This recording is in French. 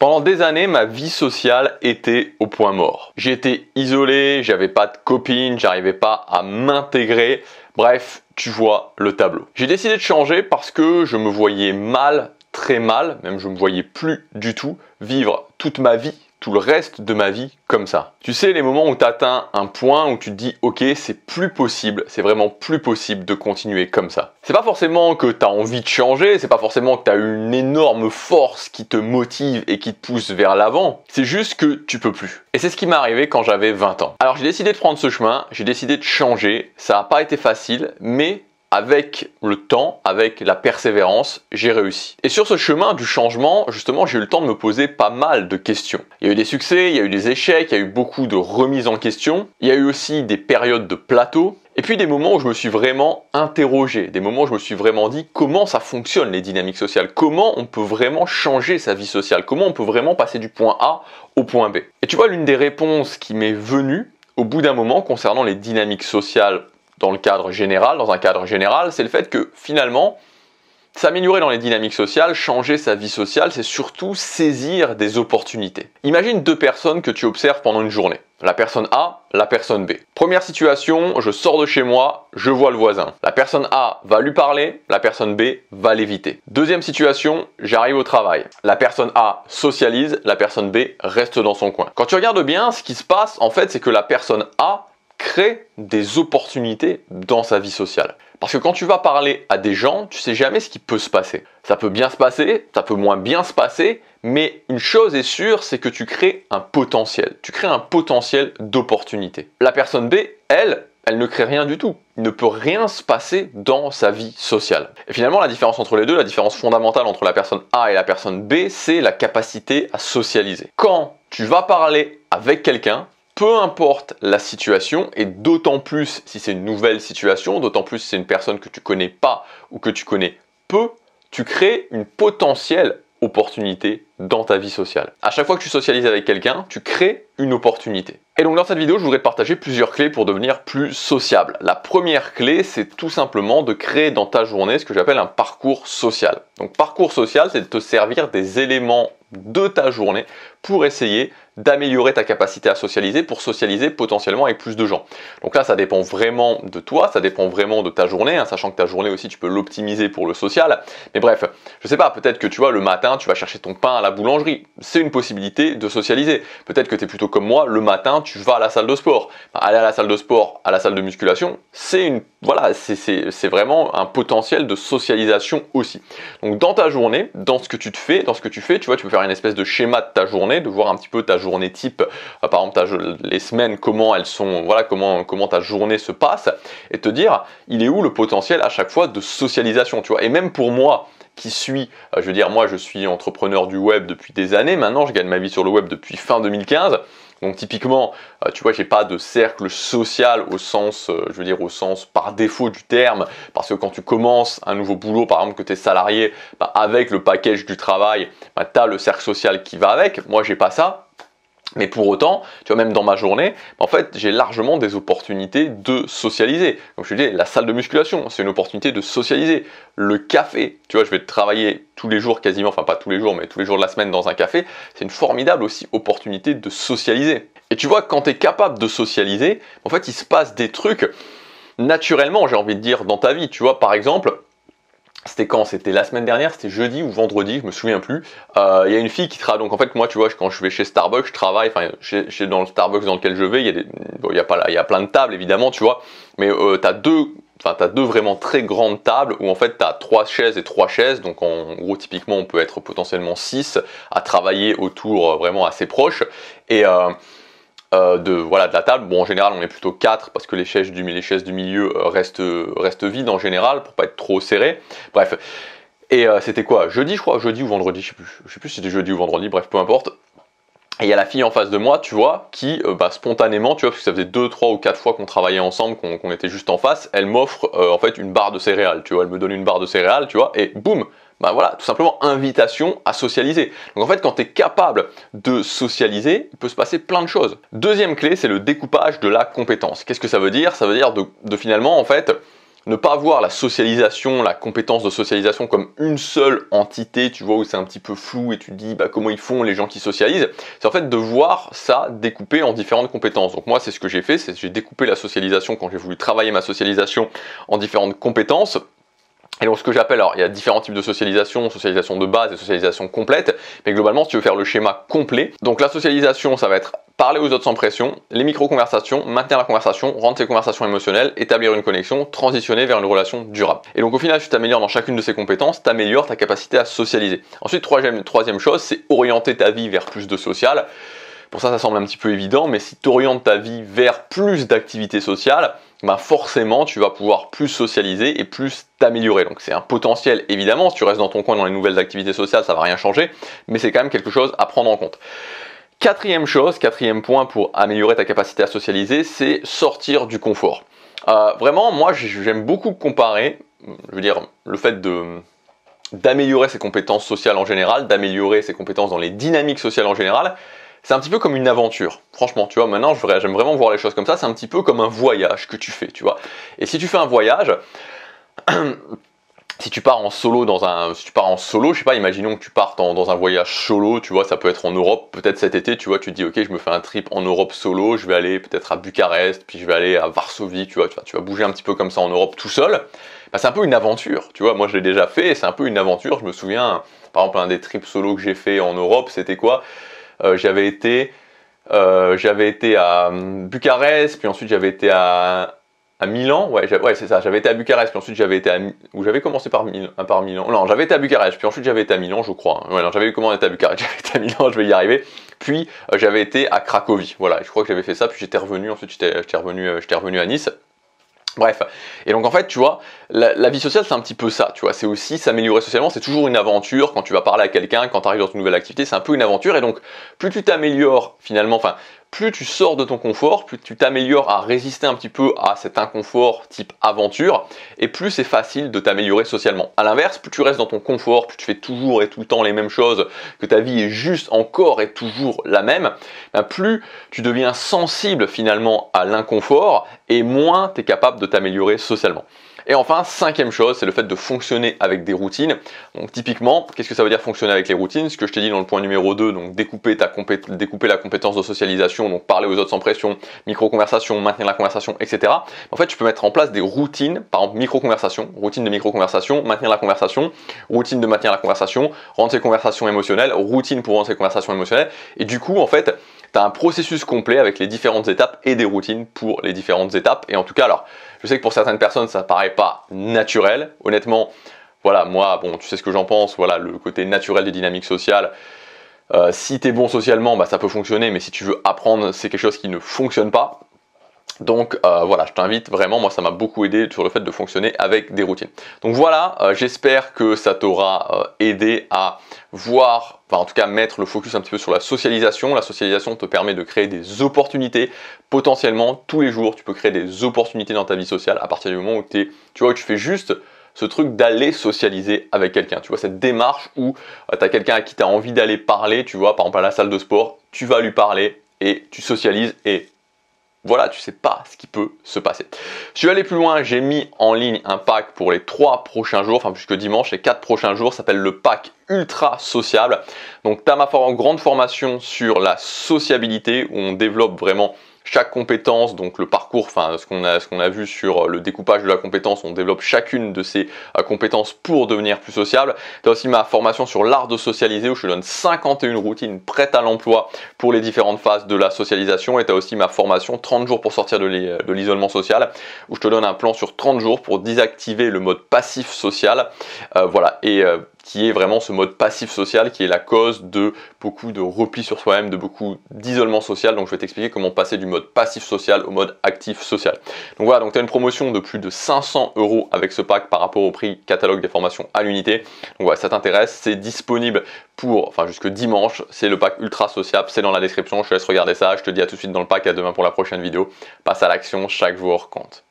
Pendant des années, ma vie sociale était au point mort. J'étais isolé, j'avais pas de copine, j'arrivais pas à m'intégrer. Bref, tu vois le tableau. J'ai décidé de changer parce que je me voyais mal, très mal, même je me voyais plus du tout vivre toute ma vie tout le reste de ma vie comme ça. Tu sais, les moments où tu atteins un point où tu te dis ok, c'est plus possible, c'est vraiment plus possible de continuer comme ça. C'est pas forcément que tu as envie de changer, c'est pas forcément que tu as une énorme force qui te motive et qui te pousse vers l'avant, c'est juste que tu peux plus. Et c'est ce qui m'est arrivé quand j'avais 20 ans. Alors j'ai décidé de prendre ce chemin, j'ai décidé de changer, ça n'a pas été facile, mais avec le temps, avec la persévérance, j'ai réussi. Et sur ce chemin du changement, justement, j'ai eu le temps de me poser pas mal de questions. Il y a eu des succès, il y a eu des échecs, il y a eu beaucoup de remises en question, il y a eu aussi des périodes de plateau, et puis des moments où je me suis vraiment interrogé, des moments où je me suis vraiment dit comment ça fonctionne les dynamiques sociales, comment on peut vraiment changer sa vie sociale, comment on peut vraiment passer du point A au point B. Et tu vois, l'une des réponses qui m'est venue au bout d'un moment concernant les dynamiques sociales dans le cadre général, dans un cadre général, c'est le fait que finalement, S'améliorer dans les dynamiques sociales, changer sa vie sociale, c'est surtout saisir des opportunités. Imagine deux personnes que tu observes pendant une journée. La personne A, la personne B. Première situation, je sors de chez moi, je vois le voisin. La personne A va lui parler, la personne B va l'éviter. Deuxième situation, j'arrive au travail. La personne A socialise, la personne B reste dans son coin. Quand tu regardes bien, ce qui se passe, en fait, c'est que la personne A crée des opportunités dans sa vie sociale. Parce que quand tu vas parler à des gens, tu sais jamais ce qui peut se passer. Ça peut bien se passer, ça peut moins bien se passer, mais une chose est sûre, c'est que tu crées un potentiel. Tu crées un potentiel d'opportunité. La personne B, elle, elle ne crée rien du tout. Il ne peut rien se passer dans sa vie sociale. Et finalement, la différence entre les deux, la différence fondamentale entre la personne A et la personne B, c'est la capacité à socialiser. Quand tu vas parler avec quelqu'un, peu importe la situation, et d'autant plus si c'est une nouvelle situation, d'autant plus si c'est une personne que tu connais pas ou que tu connais peu, tu crées une potentielle opportunité dans ta vie sociale. À chaque fois que tu socialises avec quelqu'un, tu crées une opportunité. Et donc dans cette vidéo, je voudrais te partager plusieurs clés pour devenir plus sociable. La première clé, c'est tout simplement de créer dans ta journée ce que j'appelle un parcours social. Donc parcours social, c'est de te servir des éléments de ta journée pour essayer d'améliorer ta capacité à socialiser pour socialiser potentiellement avec plus de gens. Donc là, ça dépend vraiment de toi, ça dépend vraiment de ta journée, hein, sachant que ta journée aussi, tu peux l'optimiser pour le social. Mais bref, je sais pas, peut-être que tu vois, le matin, tu vas chercher ton pain à la boulangerie. C'est une possibilité de socialiser. Peut-être que tu es plutôt comme moi, le matin, tu vas à la salle de sport. Aller à la salle de sport, à la salle de musculation, c'est une, voilà, c'est vraiment un potentiel de socialisation aussi. Donc dans ta journée, dans ce que tu te fais, dans ce que tu fais, tu vois, tu peux faire une espèce de schéma de ta journée, de voir un petit peu ta journée type, euh, par exemple as les semaines, comment elles sont, voilà comment comment ta journée se passe, et te dire il est où le potentiel à chaque fois de socialisation, tu vois. Et même pour moi qui suis, euh, je veux dire moi je suis entrepreneur du web depuis des années, maintenant je gagne ma vie sur le web depuis fin 2015. Donc typiquement, euh, tu vois, j'ai pas de cercle social au sens, je veux dire, au sens par défaut du terme, parce que quand tu commences un nouveau boulot, par exemple que tu es salarié, bah, avec le package du travail, bah, tu as le cercle social qui va avec. Moi, j'ai pas ça. Mais pour autant, tu vois, même dans ma journée, en fait, j'ai largement des opportunités de socialiser. Comme je te disais, la salle de musculation, c'est une opportunité de socialiser. Le café, tu vois, je vais travailler tous les jours quasiment, enfin pas tous les jours, mais tous les jours de la semaine dans un café. C'est une formidable aussi opportunité de socialiser. Et tu vois, quand tu es capable de socialiser, en fait, il se passe des trucs naturellement, j'ai envie de dire, dans ta vie. Tu vois, par exemple, c'était quand C'était la semaine dernière, c'était jeudi ou vendredi, je me souviens plus. Euh, il y a une fille qui travaille. Donc en fait, moi, tu vois, quand je vais chez Starbucks, je travaille. Enfin, chez, dans le Starbucks dans lequel je vais, il y a des, il y a plein de tables évidemment, tu vois. Mais euh, tu as deux, enfin t'as deux vraiment très grandes tables où en fait as trois chaises et trois chaises. Donc en gros, typiquement, on peut être potentiellement six à travailler autour euh, vraiment assez proche. Et euh, de, voilà, de la table. Bon, en général, on est plutôt 4 parce que les chaises du, milieu euh, restent, restent vides en général pour pas être trop serré. Bref. Et euh, c'était quoi Jeudi, je crois, jeudi ou vendredi, je sais plus. Je sais plus si c'était jeudi ou vendredi, bref, peu importe. Et il y a la fille en face de moi, tu vois, qui bah, spontanément, tu vois, parce que ça faisait 2, 3 ou quatre fois qu'on travaillait ensemble, qu'on était juste en face, elle m'offre en fait une barre de céréales, tu vois, elle me donne une barre de céréales, tu vois, et boum, bah voilà, tout simplement invitation à socialiser. Donc en fait, quand tu es capable de socialiser, il peut se passer plein de choses. Deuxième clé, c'est le découpage de la compétence. Qu'est-ce que ça veut dire Ça veut dire de, finalement, en fait, ne pas voir la socialisation, la compétence de socialisation comme une seule entité, tu vois, où c'est un petit peu flou et tu te dis bah, comment ils font les gens qui socialisent, c'est en fait de voir ça découpé en différentes compétences. Donc moi, c'est ce que j'ai fait, c'est j'ai découpé la socialisation quand j'ai voulu travailler ma socialisation en différentes compétences et donc ce que j'appelle, alors il y a différents types de socialisation, socialisation de base et socialisation complète, mais globalement si tu veux faire le schéma complet, donc la socialisation ça va être parler aux autres sans pression, les micro-conversations, maintenir la conversation, rendre ces conversations émotionnelles, établir une connexion, transitionner vers une relation durable. Et donc au final, tu t'améliores dans chacune de ces compétences, t'améliores ta capacité à socialiser. Ensuite, troisième, troisième chose, c'est orienter ta vie vers plus de social. Pour ça, ça semble un petit peu évident, mais si tu orientes ta vie vers plus d'activités sociales, bah, forcément tu vas pouvoir plus socialiser et plus t'améliorer. Donc c'est un potentiel évidemment, si tu restes dans ton coin dans les nouvelles activités sociales, ça va rien changer, mais c'est quand même quelque chose à prendre en compte. Quatrième chose, quatrième point pour améliorer ta capacité à socialiser, c'est sortir du confort. Euh, vraiment, moi j'aime beaucoup comparer, je veux dire, le fait d'améliorer ses compétences sociales en général, d'améliorer ses compétences dans les dynamiques sociales en général, c'est un petit peu comme une aventure. Franchement, tu vois, maintenant, j'aime vraiment voir les choses comme ça. C'est un petit peu comme un voyage que tu fais, tu vois. Et si tu fais un voyage, si tu pars en solo dans un, si tu pars en solo, je sais pas, imaginons que tu partes dans un voyage solo, tu vois, ça peut être en Europe, peut-être cet été, tu vois, tu te dis, ok, je me fais un trip en Europe solo, je vais aller peut-être à Bucarest, puis je vais aller à Varsovie, tu vois, tu, tu vas bouger un petit peu comme ça en Europe tout seul. Bah, c'est un peu une aventure, tu vois. Moi, je l'ai déjà fait, c'est un peu une aventure. Je me souviens, par exemple, un des trips solo que j'ai fait en Europe, c'était quoi euh, j'avais été, euh, j'avais été à hum, Bucarest, puis ensuite j'avais été à, à Milan, ouais, ouais c'est ça, j'avais été à Bucarest, puis ensuite j'avais été à... Ou j'avais commencé par, par Milan, non, j'avais été à Bucarest, puis ensuite j'avais été à Milan, je crois. Ouais, non, j'avais commencé à Bucarest, j'avais été à Milan, je vais y arriver. Puis euh, j'avais été à Cracovie, voilà, je crois que j'avais fait ça, puis j'étais revenu, ensuite j'étais revenu, euh, revenu à Nice. Bref, et donc en fait, tu vois, la, vie sociale, c'est un petit peu ça, tu vois, c'est aussi s'améliorer socialement, c'est toujours une aventure, quand tu vas parler à quelqu'un, quand tu arrives dans une nouvelle activité, c'est un peu une aventure, et donc plus tu t'améliores finalement, enfin, plus tu sors de ton confort, plus tu t'améliores à résister un petit peu à cet inconfort type aventure, et plus c'est facile de t'améliorer socialement. À l'inverse, plus tu restes dans ton confort, plus tu fais toujours et tout le temps les mêmes choses, que ta vie est juste encore et toujours la même, ben plus tu deviens sensible finalement à l'inconfort, et moins tu es capable de t'améliorer socialement. Et enfin, cinquième chose, c'est le fait de fonctionner avec des routines. Donc typiquement, qu'est-ce que ça veut dire fonctionner avec les routines Ce que je t'ai dit dans le point numéro 2, donc découper, ta la compétence de socialisation, donc parler aux autres sans pression, micro-conversation, maintenir la conversation, etc. En fait, tu peux mettre en place des routines, par exemple micro-conversation, routine de micro-conversation, maintenir la conversation, routine de maintenir la conversation, rendre ses conversations émotionnelles, routine pour rendre ses conversations émotionnelles. Et du coup, en fait, tu as un processus complet avec les différentes étapes et des routines pour les différentes étapes. Et en tout cas, alors, je sais que pour certaines personnes, ça paraît pas naturel. Honnêtement, voilà, moi, bon, tu sais ce que j'en pense, voilà, le côté naturel des dynamiques sociales. Euh, si tu es bon socialement, bah, ça peut fonctionner, mais si tu veux apprendre, c'est quelque chose qui ne fonctionne pas. Donc euh, voilà, je t'invite vraiment, moi ça m'a beaucoup aidé sur le fait de fonctionner avec des routines. Donc voilà, euh, j'espère que ça t'aura euh, aidé à voir, enfin en tout cas mettre le focus un petit peu sur la socialisation. La socialisation te permet de créer des opportunités. Potentiellement, tous les jours, tu peux créer des opportunités dans ta vie sociale à partir du moment où, tu vois, où tu fais juste ce truc d'aller socialiser avec quelqu'un. Tu vois, cette démarche où tu as quelqu'un à qui tu as envie d'aller parler, tu vois, par exemple à la salle de sport, tu vas lui parler et tu socialises et voilà, tu sais pas ce qui peut se passer. Je veux aller plus loin, j'ai mis en ligne un pack pour les trois prochains jours, enfin puisque dimanche, les quatre prochains jours, s'appelle le pack ultra sociable. Donc tu as ma grande formation sur la sociabilité où on développe vraiment chaque compétence, donc le parcours, enfin ce qu'on a, ce a vu sur euh, le découpage de la compétence, on développe chacune de ces euh, compétences pour devenir plus sociable. Tu as aussi ma formation sur l'art de socialiser où je te donne 51 routines prêtes à l'emploi pour les différentes phases de la socialisation et tu as aussi ma formation 30 jours pour sortir euh, de l'isolement social où je te donne un plan sur 30 jours pour désactiver le mode passif social. voilà, et qui est vraiment ce mode passif social qui est la cause de beaucoup de repli sur soi-même, de beaucoup d'isolement social. Donc je vais t'expliquer comment passer du mode passif social au mode actif social. Donc voilà, tu as une promotion de plus de 500 euros avec ce pack par rapport au prix catalogue des formations à l'unité. Donc voilà, ça t'intéresse, c'est disponible pour, enfin jusque dimanche, c'est le pack ultra sociable, c'est dans la description, je te laisse regarder ça, je te dis à tout de suite dans le pack, et à demain pour la prochaine vidéo. Passe à l'action, chaque jour compte.